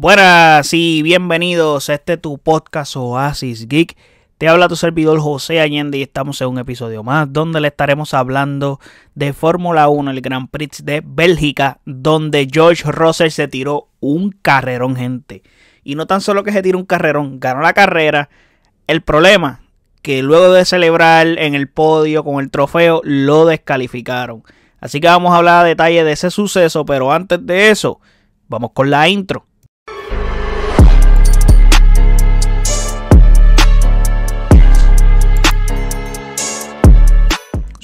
Buenas y bienvenidos a este tu podcast Oasis Geek. Te habla tu servidor José Allende y estamos en un episodio más donde le estaremos hablando de Fórmula 1, el Grand Prix de Bélgica, donde George Russell se tiró un carrerón, gente. Y no tan solo que se tiró un carrerón, ganó la carrera. El problema, que luego de celebrar en el podio con el trofeo, lo descalificaron. Así que vamos a hablar a detalle de ese suceso, pero antes de eso, vamos con la intro.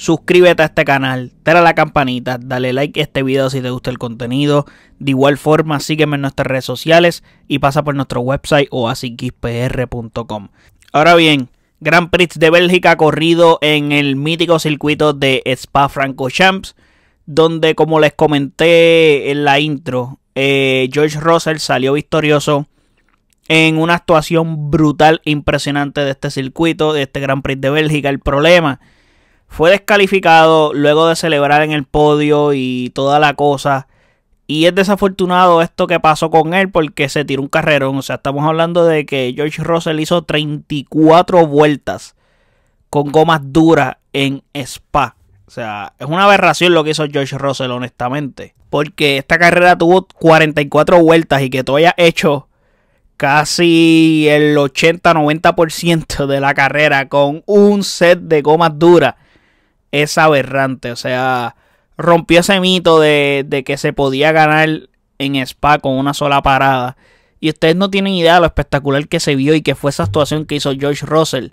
suscríbete a este canal, dale a la campanita, dale like a este video si te gusta el contenido. De igual forma, sígueme en nuestras redes sociales y pasa por nuestro website oasispr.com. Ahora bien, Gran Prix de Bélgica corrido en el mítico circuito de Spa Franco Champs. donde como les comenté en la intro, eh, George Russell salió victorioso en una actuación brutal, impresionante de este circuito, de este Gran Prix de Bélgica. El problema fue descalificado luego de celebrar en el podio y toda la cosa. Y es desafortunado esto que pasó con él porque se tiró un carrerón. O sea, estamos hablando de que George Russell hizo 34 vueltas con gomas duras en Spa. O sea, es una aberración lo que hizo George Russell, honestamente. Porque esta carrera tuvo 44 vueltas y que tú hayas hecho casi el 80-90% de la carrera con un set de gomas duras es aberrante. O sea, rompió ese mito de, de que se podía ganar en Spa con una sola parada. Y ustedes no tienen idea de lo espectacular que se vio y que fue esa actuación que hizo George Russell.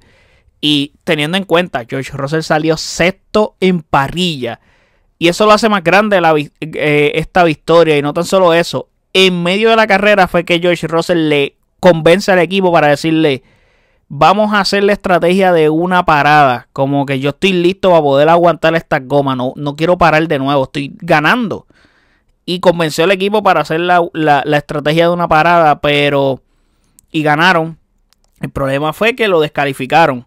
Y teniendo en cuenta, George Russell salió sexto en parrilla. Y eso lo hace más grande la, eh, esta victoria. Y no tan solo eso. En medio de la carrera fue que George Russell le convence al equipo para decirle, vamos a hacer la estrategia de una parada. Como que yo estoy listo para poder aguantar esta goma, No, no quiero parar de nuevo. Estoy ganando. Y convenció al equipo para hacer la, la estrategia de una parada. Pero. Y ganaron. El problema fue que lo descalificaron.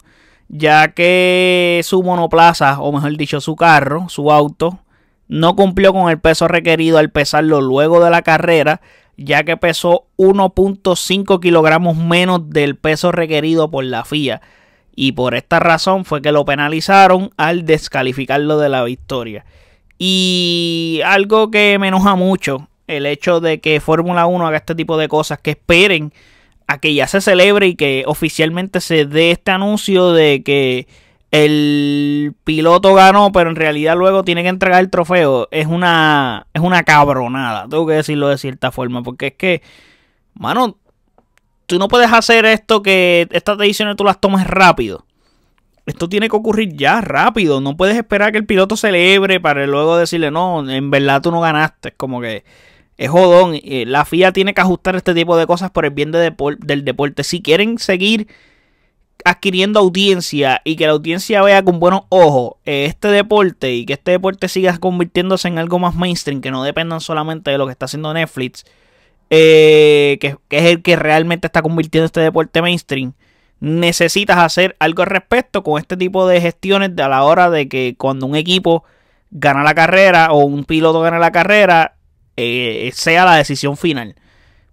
Ya que su monoplaza, o mejor dicho, su carro, su auto, no cumplió con el peso requerido al pesarlo luego de la carrera, ya que pesó 1.5 kilogramos menos del peso requerido por la FIA. Y por esta razón fue que lo penalizaron al descalificarlo de la victoria. Y algo que me enoja mucho, el hecho de que Fórmula 1 haga este tipo de cosas, que esperen a que ya se celebre y que oficialmente se dé este anuncio de que el piloto ganó, pero en realidad luego tiene que entregar el trofeo. Es una, es una cabronada, tengo que decirlo de cierta forma, porque es que, mano, tú no puedes hacer esto que estas decisiones tú las tomes rápido. Esto tiene que ocurrir ya, rápido. No puedes esperar que el piloto celebre para luego decirle, no, en verdad tú no ganaste. Es como que es jodón. Eh, la FIA tiene que ajustar este tipo de cosas por el bien del deporte. Si quieren seguir adquiriendo audiencia y que la audiencia vea con buenos ojos este deporte y que este deporte siga convirtiéndose en algo más mainstream, que no dependan solamente de lo que está haciendo Netflix, eh, que, es el que realmente está convirtiendo este deporte mainstream, necesitas hacer algo al respecto con este tipo de gestiones a la hora de que cuando un equipo gana la carrera o un piloto gana la carrera, eh, sea la decisión final.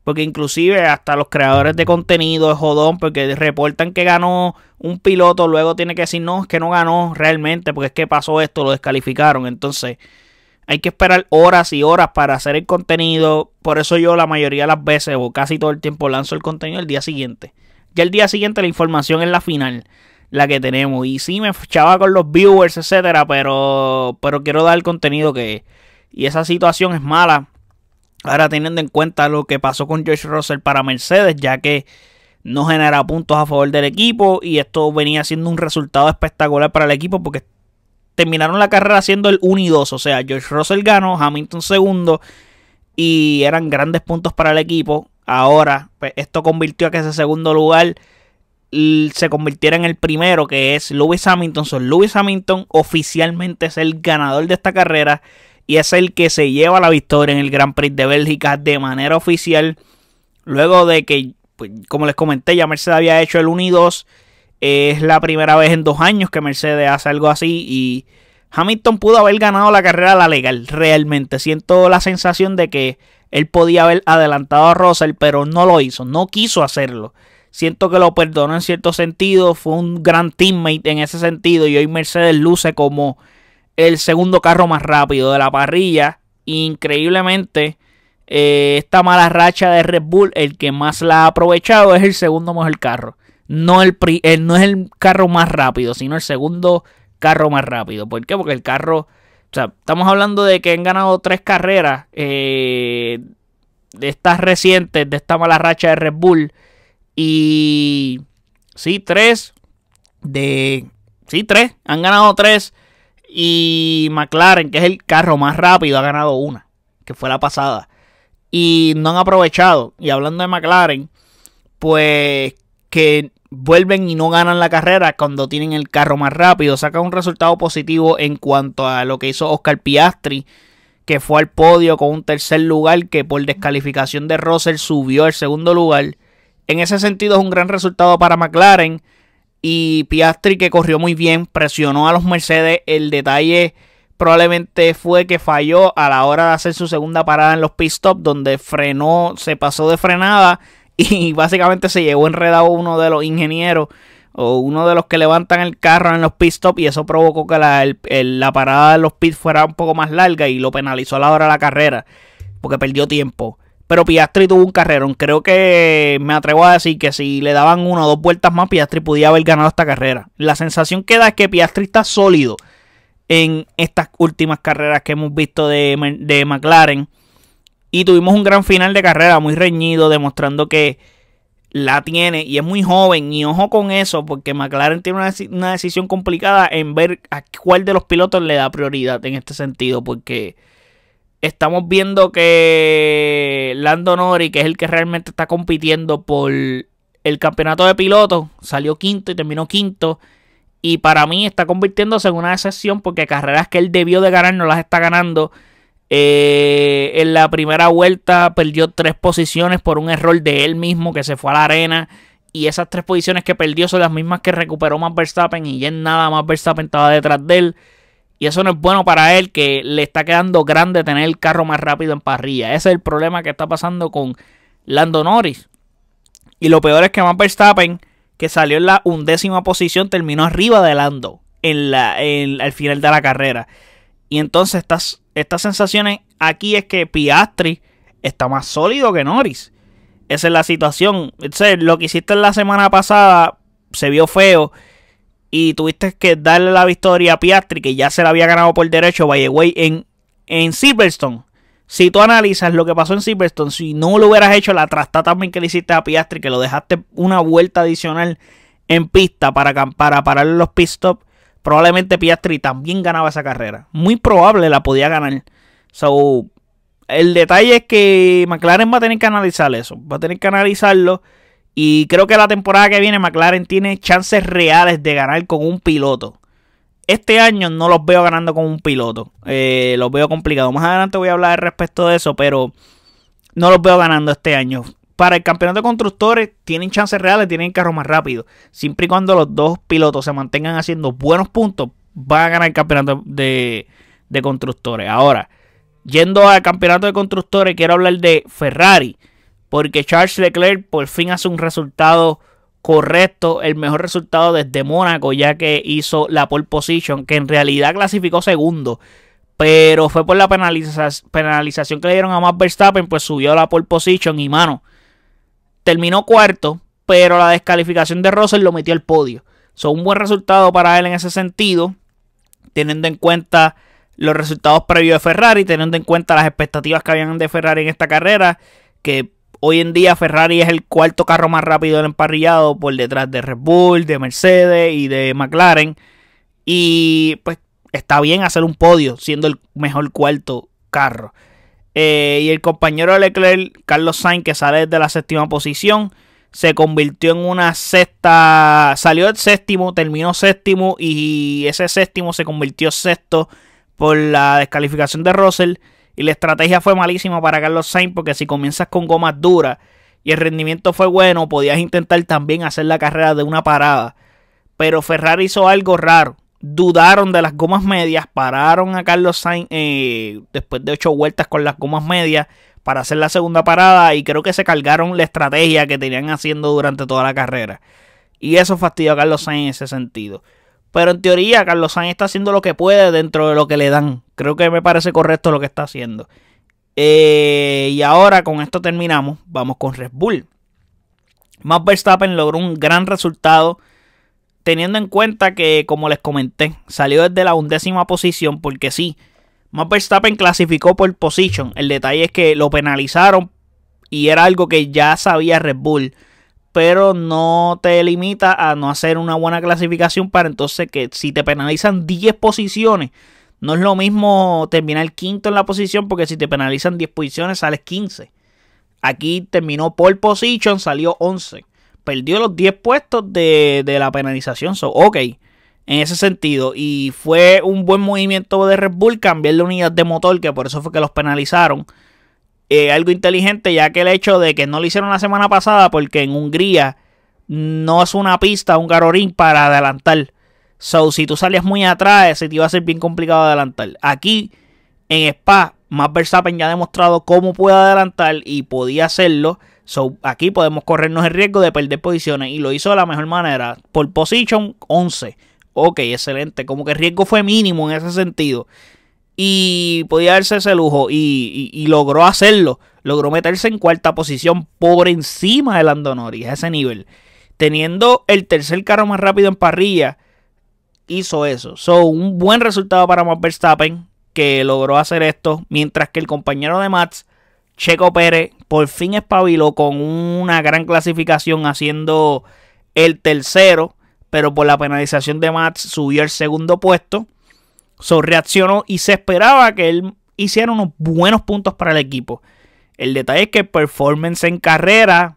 Porque inclusive hasta los creadores de contenido es jodón porque reportan que ganó un piloto, luego tiene que decir, no, es que no ganó realmente porque es que pasó esto, lo descalificaron. Entonces hay que esperar horas y horas para hacer el contenido. Por eso yo la mayoría de las veces o casi todo el tiempo lanzo el contenido el día siguiente. Ya el día siguiente la información es la final, la que tenemos. Y sí me chava con los viewers, etcétera, pero, pero quiero dar el contenido que... Y esa situación es mala Ahora teniendo en cuenta lo que pasó con George Russell para Mercedes, ya que no genera puntos a favor del equipo y esto venía siendo un resultado espectacular para el equipo porque terminaron la carrera siendo el 1 y 2, o sea, George Russell ganó, Hamilton segundo y eran grandes puntos para el equipo. Ahora, pues, esto convirtió a que ese segundo lugar se convirtiera en el primero, que es Lewis Hamilton. So, Lewis Hamilton oficialmente es el ganador de esta carrera y es el que se lleva la victoria en el Gran Prix de Bélgica de manera oficial. Luego de que, pues, como les comenté, ya Mercedes había hecho el 1 y 2. Es la primera vez en dos años que Mercedes hace algo así y Hamilton pudo haber ganado la carrera a la legal, realmente. Siento la sensación de que él podía haber adelantado a Russell, pero no lo hizo, no quiso hacerlo. Siento que lo perdonó en cierto sentido, fue un gran teammate en ese sentido y hoy Mercedes luce como el segundo carro más rápido de la parrilla. Increíblemente, eh, esta mala racha de Red Bull, el que más la ha aprovechado es el segundo mejor carro. No, el pri eh, no es el carro más rápido, sino el segundo carro más rápido. ¿Por qué? Porque el carro... O estamos hablando de que han ganado tres carreras eh, de estas recientes, de esta mala racha de Red Bull. Y sí, tres de... Sí, tres. Han ganado tres y McLaren, que es el carro más rápido, ha ganado una, que fue la pasada. Y no han aprovechado. Y hablando de McLaren, pues que vuelven y no ganan la carrera cuando tienen el carro más rápido. Saca un resultado positivo en cuanto a lo que hizo Oscar Piastri, que fue al podio con un tercer lugar, que por descalificación de Russell subió al segundo lugar. En ese sentido es un gran resultado para McLaren y Piastri que corrió muy bien, presionó a los Mercedes. El detalle probablemente fue que falló a la hora de hacer su segunda parada en los pit stops, donde frenó, se pasó de frenada y básicamente se llevó enredado uno de los ingenieros o uno de los que levantan el carro en los pit stops y eso provocó que la, parada de los pits fuera un poco más larga y lo penalizó a la hora de la carrera porque perdió tiempo. Pero Piastri tuvo un carrero, Creo que me atrevo a decir que si le daban una o dos vueltas más, Piastri podía haber ganado esta carrera. La sensación que da es que Piastri está sólido en estas últimas carreras que hemos visto de, McLaren. Y tuvimos un gran final de carrera muy reñido, demostrando que la tiene y es muy joven. Y ojo con eso, porque McLaren tiene una, una decisión complicada en ver a cuál de los pilotos le da prioridad en este sentido, porque estamos viendo que Lando Norris, que es el que realmente está compitiendo por el campeonato de pilotos, salió quinto y terminó quinto. Y para mí está convirtiéndose en una excepción porque carreras que él debió de ganar no las está ganando. Eh, en la primera vuelta perdió tres posiciones por un error de él mismo que se fue a la arena. Y esas tres posiciones que perdió son las mismas que recuperó Max Verstappen. Y ya en nada más Verstappen estaba detrás de él. Y eso no es bueno para él, que le está quedando grande tener el carro más rápido en parrilla. Ese es el problema que está pasando con Lando Norris. Y lo peor es que Max Verstappen, que salió en la undécima posición, terminó arriba de Lando en la, al final de la carrera. Y entonces estas, estas sensaciones aquí es que Piastri está más sólido que Norris. Esa es la situación. lo que hiciste la semana pasada se vio feo y tuviste que darle la victoria a Piastri, que ya se la había ganado por derecho, by the way, en, en Silverstone. Si tú analizas lo que pasó en Silverstone, si no lo hubieras hecho, la trastada también que le hiciste a Piastri, que lo dejaste una vuelta adicional en pista para, para parar los pit stops, probablemente Piastri también ganaba esa carrera. Muy probable la podía ganar. So, el detalle es que McLaren va a tener que analizar eso, va a tener que analizarlo y creo que la temporada que viene McLaren tiene chances reales de ganar con un piloto. Este año no los veo ganando con un piloto. Eh, los veo complicado. Más adelante voy a hablar respecto de eso, pero no los veo ganando este año. Para el campeonato de constructores tienen chances reales, tienen carro más rápido. Siempre y cuando los dos pilotos se mantengan haciendo buenos puntos, van a ganar el campeonato de, de constructores. Ahora, yendo al campeonato de constructores, quiero hablar de Ferrari porque Charles Leclerc por fin hace un resultado correcto, el mejor resultado desde Mónaco, ya que hizo la pole position, que en realidad clasificó segundo, pero fue por la penalización que le dieron a Max Verstappen, pues subió a la pole position y mano, terminó cuarto, pero la descalificación de Russell lo metió al podio. Son un buen resultado para él en ese sentido, teniendo en cuenta los resultados previos de Ferrari, teniendo en cuenta las expectativas que habían de Ferrari en esta carrera, que Hoy en día Ferrari es el cuarto carro más rápido del emparrillado por detrás de Red Bull, de Mercedes y de McLaren. Y pues está bien hacer un podio siendo el mejor cuarto carro. Eh, y el compañero de Leclerc, Carlos Sainz, que sale desde la séptima posición, se convirtió en una sexta, salió el séptimo, terminó séptimo y ese séptimo se convirtió sexto por la descalificación de Russell y la estrategia fue malísima para Carlos Sainz porque si comienzas con gomas duras y el rendimiento fue bueno, podías intentar también hacer la carrera de una parada. Pero Ferrari hizo algo raro. Dudaron de las gomas medias, pararon a Carlos Sainz eh, después de ocho vueltas con las gomas medias para hacer la segunda parada y creo que se cargaron la estrategia que tenían haciendo durante toda la carrera. Y eso fastidió a Carlos Sainz en ese sentido. Pero en teoría, Carlos Sainz está haciendo lo que puede dentro de lo que le dan. Creo que me parece correcto lo que está haciendo. Eh, y ahora con esto terminamos. Vamos con Red Bull. Max Verstappen logró un gran resultado teniendo en cuenta que, como les comenté, salió desde la undécima posición porque sí, Max Verstappen clasificó por posición, El detalle es que lo penalizaron y era algo que ya sabía Red Bull. Pero no te limita a no hacer una buena clasificación para entonces que si te penalizan 10 posiciones, no es lo mismo terminar quinto en la posición porque si te penalizan 10 posiciones sales 15. Aquí terminó pole position, salió 11. Perdió los 10 puestos de, de la penalización. So, ok, en ese sentido. Y fue un buen movimiento de Red Bull cambiar la unidad de motor, que por eso fue que los penalizaron. Eh, algo inteligente, ya que el hecho de que no lo hicieron la semana pasada, porque en Hungría no es una pista, un garorín para adelantar. So, si tú salías muy atrás, se te iba a ser bien complicado adelantar. Aquí, en Spa, Max Verstappen ya ha demostrado cómo puede adelantar y podía hacerlo. So, aquí podemos corrernos el riesgo de perder posiciones y lo hizo de la mejor manera. Por position, 11. Ok, excelente. Como que el riesgo fue mínimo en ese sentido. Y podía darse ese lujo y, logró hacerlo. Logró meterse en cuarta posición por encima de Landonori, a ese nivel. Teniendo el tercer carro más rápido en parrilla hizo eso. So, un buen resultado para Max Verstappen, que logró hacer esto, mientras que el compañero de Max, Checo Pérez, por fin espabiló con una gran clasificación haciendo el tercero, pero por la penalización de Max subió al segundo puesto. So, reaccionó y se esperaba que él hiciera unos buenos puntos para el equipo. El detalle es que el performance en carrera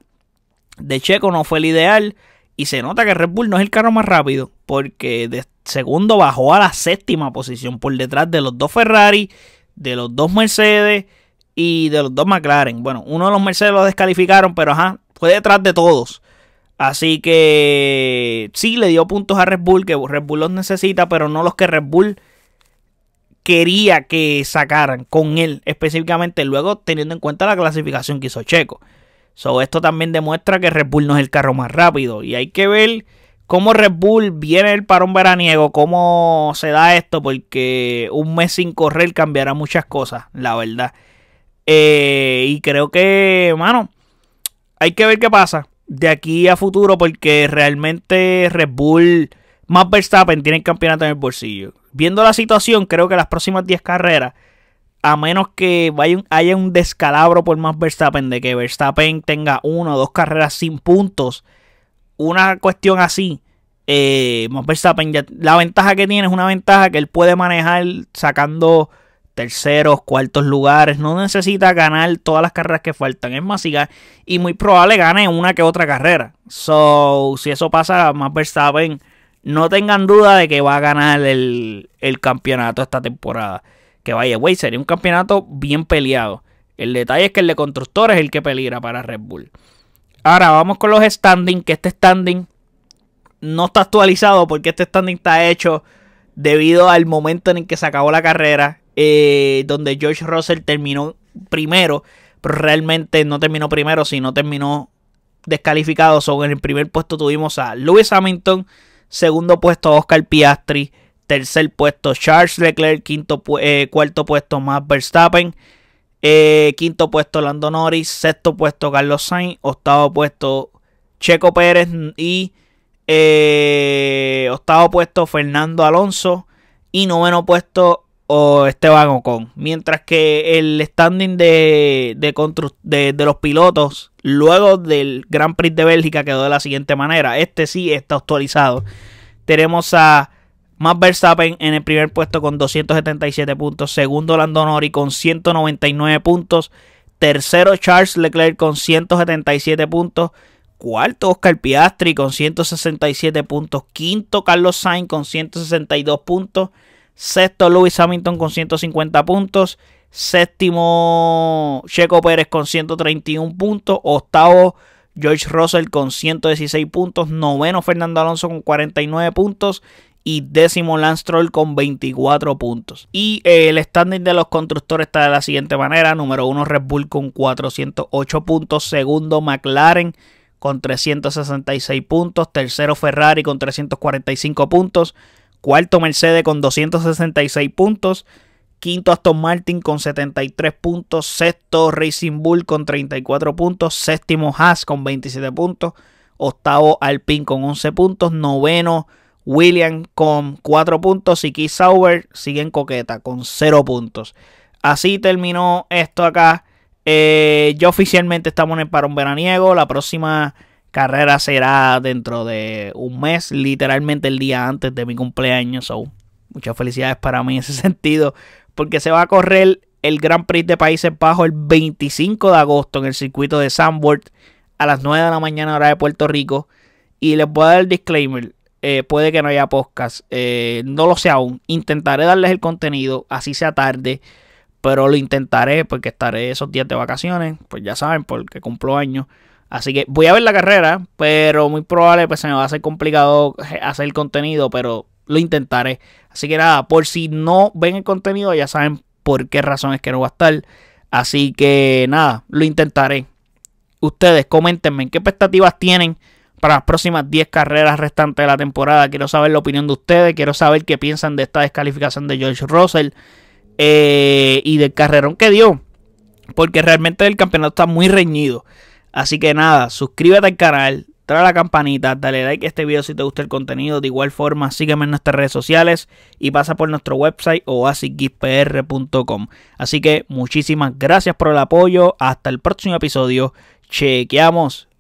de Checo no fue el ideal. Y se nota que Red Bull no es el carro más rápido. Porque de segundo bajó a la séptima posición por detrás de los dos Ferrari, de los dos Mercedes y de los dos McLaren. Bueno, uno de los Mercedes lo descalificaron, pero ajá, fue detrás de todos. Así que sí, le dio puntos a Red Bull, que Red Bull los necesita, pero no los que Red Bull quería que sacaran con él específicamente, luego teniendo en cuenta la clasificación que hizo Checo. So, esto también demuestra que Red Bull no es el carro más rápido y hay que ver cómo Red Bull viene el parón veraniego, cómo se da esto, porque un mes sin correr cambiará muchas cosas, la verdad. Eh, y creo que, mano, hay que ver qué pasa de aquí a futuro, porque realmente Red Bull, más Verstappen, tiene el campeonato en el bolsillo. Viendo la situación, creo que las próximas 10 carreras, a menos que haya un descalabro por más Verstappen, de que Verstappen tenga una o dos carreras sin puntos una cuestión así, eh, Verstappen la ventaja que tiene es una ventaja que él puede manejar sacando terceros, cuartos lugares. No necesita ganar todas las carreras que faltan. Es más, y muy probable gane una que otra carrera. So, si eso pasa, más Verstappen, no tengan duda de que va a ganar el, campeonato esta temporada. Que vaya, güey, sería un campeonato bien peleado. El detalle es que el de constructores es el que peligra para Red Bull. Ahora vamos con los standings, que este standing no está actualizado porque este standing está hecho debido al momento en el que se acabó la carrera, eh, donde George Russell terminó primero, pero realmente no terminó primero, sino terminó descalificado. en el primer puesto tuvimos a Lewis Hamilton, segundo puesto Oscar Piastri, tercer puesto Charles Leclerc, quinto, eh, cuarto puesto Max Verstappen, eh, quinto puesto Lando Norris, sexto puesto Carlos Sainz, octavo puesto Checo Pérez y eh, octavo puesto Fernando Alonso y noveno puesto Esteban Ocon. Mientras que el standing de, de, los pilotos luego del gran Prix de Bélgica quedó de la siguiente manera. Este sí está actualizado. Tenemos a más Verstappen en el primer puesto con 277 puntos. Segundo Lando Norris con 199 puntos. Tercero Charles Leclerc con 177 puntos. Cuarto Oscar Piastri con 167 puntos. Quinto Carlos Sainz con 162 puntos. Sexto Louis Hamilton con 150 puntos. Séptimo Checo Pérez con 131 puntos. Octavo George Russell con 116 puntos. Noveno Fernando Alonso con 49 puntos y décimo Lance con 24 puntos. Y eh, el standing de los constructores está de la siguiente manera. Número uno Red Bull con 408 puntos. Segundo McLaren con 366 puntos. Tercero Ferrari con 345 puntos. Cuarto Mercedes con 266 puntos. Quinto Aston Martin con 73 puntos. Sexto Racing Bull con 34 puntos. Séptimo Haas con 27 puntos. Octavo Alpine con 11 puntos. Noveno William con 4 puntos y Keith Sauber sigue en coqueta con 0 puntos. Así terminó esto acá. Eh, yo oficialmente estamos en el parón veraniego. La próxima carrera será dentro de un mes, literalmente el día antes de mi cumpleaños. So, muchas felicidades para mí en ese sentido, porque se va a correr el Gran Prix de Países Bajos el 25 de agosto en el circuito de word a las 9 de la mañana hora de Puerto Rico. Y les voy a dar el disclaimer. Eh, puede que no haya podcast. Eh, no lo sé aún. Intentaré darles el contenido, así sea tarde. Pero lo intentaré porque estaré esos días de vacaciones. Pues ya saben, porque cumplo años. Así que voy a ver la carrera, pero muy probable pues se me va a ser complicado eh, hacer el contenido, pero lo intentaré. Así que nada, por si no ven el contenido, ya saben por qué razones que no va a estar. Así que nada, lo intentaré. Ustedes coméntenme qué expectativas tienen para las próximas 10 carreras restantes de la temporada. Quiero saber la opinión de ustedes, quiero saber qué piensan de esta descalificación de George Russell eh, y del carrerón que dio, porque realmente el campeonato está muy reñido. Así que nada, suscríbete al canal, trae la campanita, dale like a este video si te gusta el contenido. De igual forma, sígueme en nuestras redes sociales y pasa por nuestro website oasisgispr.com. Así que muchísimas gracias por el apoyo. Hasta el próximo episodio. Chequeamos.